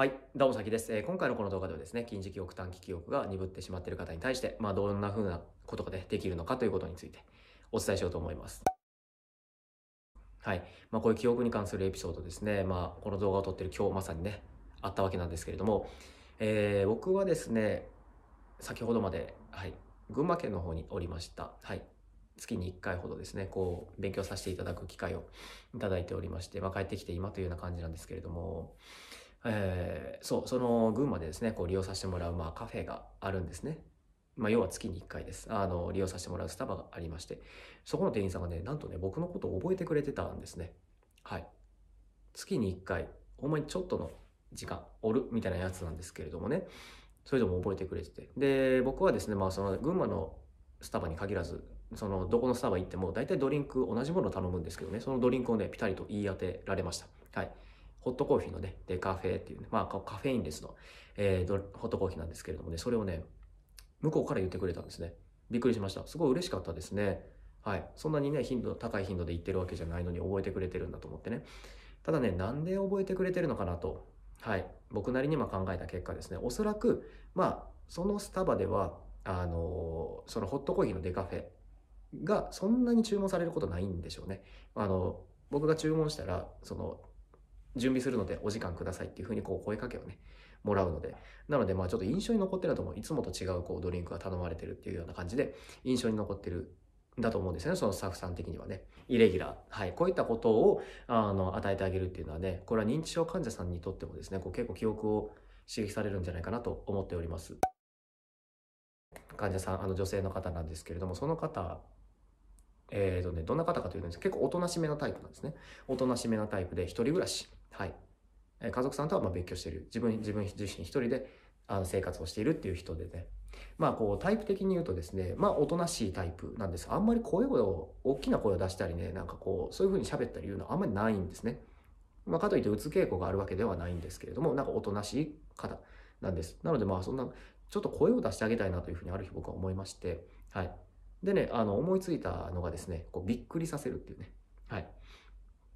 はい。どうも、さきです、えー、今回のこの動画ではですね、近似記憶短期記憶が鈍ってしまっている方に対して、まあ、どんな風なことが、ね、できるのかということについてお伝えしようと思います。はい。まあ、こういう記憶に関するエピソードですね、まあ、この動画を撮ってる今日まさにね、あったわけなんですけれども、えー、僕はですね、先ほどまで、はい、群馬県の方におりました。はい。月に1回ほどですね、こう、勉強させていただく機会をいただいておりまして、まあ、帰ってきて今というような感じなんですけれども、えー、そう、その群馬でですね、こう利用させてもらう、まあ、カフェがあるんですね。まあ、要は月に1回です。あの、利用させてもらうスタバがありまして、そこの店員さんがね、なんとね、僕のことを覚えてくれてたんですね。はい。月に1回、ほんまにちょっとの時間、おるみたいなやつなんですけれどもね、それでも覚えてくれてて。で、僕はですね、まあ、その群馬のスタバに限らず、そのどこのスタバ行っても大体ドリンク同じものを頼むんですけどねそのドリンクをねピタリと言い当てられましたはいホットコーヒーのね、デカフェっていうね、まあカフェインレスの、えー、ホットコーヒーなんですけれどもね、それをね、向こうから言ってくれたんですね。びっくりしました。すごい嬉しかったですね。はい。そんなにね、頻度、高い頻度で言ってるわけじゃないのに覚えてくれてるんだと思ってね。ただね、なんで覚えてくれてるのかなと、はい。僕なりにも考えた結果ですね、おそらく、まあ、そのスタバでは、あのー、そのホットコーヒーのデカフェがそんなに注文されることないんでしょうね。あの、僕が注文したら、その準備するのでお時間くださいっていうふうにこう声かけをね、もらうので。なのでまあちょっと印象に残ってると思う。いつもと違うこうドリンクが頼まれてるっていうような感じで、印象に残ってるだと思うんですよね。そのスタッフさん的にはね。イレギュラー。はい。こういったことを、あの、与えてあげるっていうのはね、これは認知症患者さんにとってもですね、こう結構記憶を刺激されるんじゃないかなと思っております。患者さん、あの女性の方なんですけれども、その方、えーとね、どんな方かというと、結構おとなしめなタイプなんですね。おとなしめなタイプで、一人暮らし。はい。家族さんとはま別居してる。自分、自分自身一人であの生活をしているっていう人でね。まあこうタイプ的に言うとですね、まおとなしいタイプなんです。あんまり声を、大きな声を出したりね、なんかこう、そういう風に喋ったり言うのはあんまりないんですね。まあ、かといってうつ傾向があるわけではないんですけれども、なんかおとなしい方なんです。なのでまあそんな、ちょっと声を出してあげたいなというふうにある日僕は思いまして、はい。でね、あの思いついたのがですね、こうびっくりさせるっていうね。はい。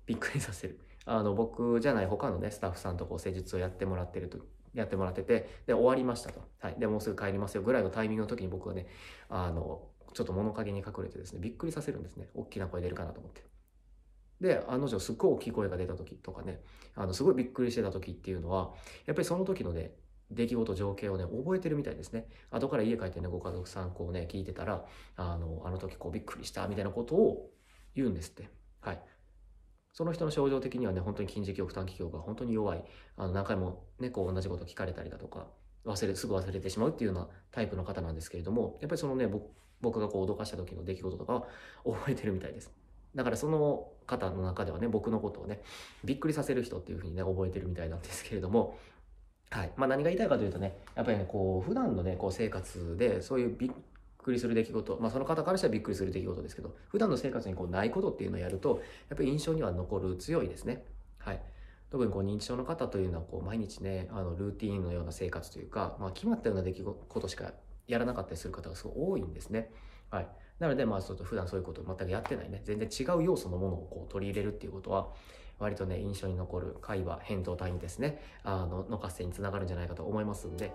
びっくりさせる。あの僕じゃない他のねスタッフさんとこう施術をやってもらってるとやってもらっててで終わりましたと、はい、でもうすぐ帰りますよぐらいのタイミングの時に僕はねあのちょっと物陰に隠れてですねびっくりさせるんですね大きな声出るかなと思って。で案の定すっごい大きい声が出た時とかねあのすごいびっくりしてた時っていうのはやっぱりその時のね出来事情景をね覚えてるみたいですね後から家帰ってねご家族さんこうね聞いてたらあのあの時こうびっくりしたみたいなことを言うんですってはいその人の症状的にはね、本当に筋持負担期極が本当に弱い、あの何回もね、こう同じこと聞かれたりだとか、忘れ、すぐ忘れてしまうっていうようなタイプの方なんですけれども、やっぱりそのね、僕がこう脅かした時の出来事とかは覚えてるみたいです。だからその方の中ではね、僕のことをね、びっくりさせる人っていうふうにね、覚えてるみたいなんですけれども、はい。まあ何が言いたいかというとね、やっぱりね、こう、普段のね、こう生活で、そういうびっくりする出来事、まあ、その方からしたらびっくりする出来事ですけど、普段の生活にこうないことっていうのをやると、やっぱり印象には残る強いですね。はい。特にこう認知症の方というのはこう毎日ね、あのルーティーンのような生活というか、まあ、決まったような出来事しかやらなかったりする方がすごい多いんですね。はい。なので、まあ、ちょっと普段そういうこと全くやってないね、全然違う要素のものをこう取り入れるっていうことは、割とね、印象に残る会話、返答単位ですね、あの、の活性につながるんじゃないかと思いますんで。